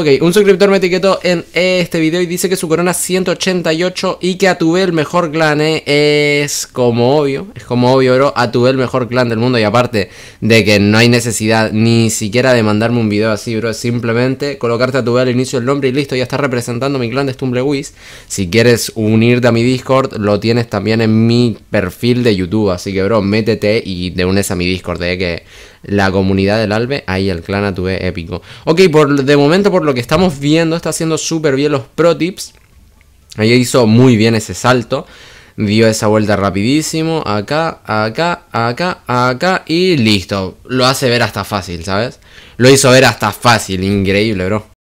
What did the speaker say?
Ok, un suscriptor me etiquetó en este video y dice que su corona es 188 y que a vez el mejor clan e es como obvio, es como obvio, bro, Atubé el mejor clan del mundo y aparte de que no hay necesidad ni siquiera de mandarme un video así, bro, simplemente colocarte a vez al inicio el nombre y listo, ya estás representando mi clan de StumbleWiz Si quieres unirte a mi Discord, lo tienes también en mi perfil de YouTube, así que, bro, métete y te unes a mi Discord, de eh, que la comunidad del Albe, ahí el clan a vez épico. Ok, por de momento por lo lo que estamos viendo, está haciendo súper bien los pro tips. Ahí hizo muy bien ese salto. Dio esa vuelta rapidísimo. Acá, acá, acá, acá. Y listo. Lo hace ver hasta fácil, ¿sabes? Lo hizo ver hasta fácil. Increíble, bro.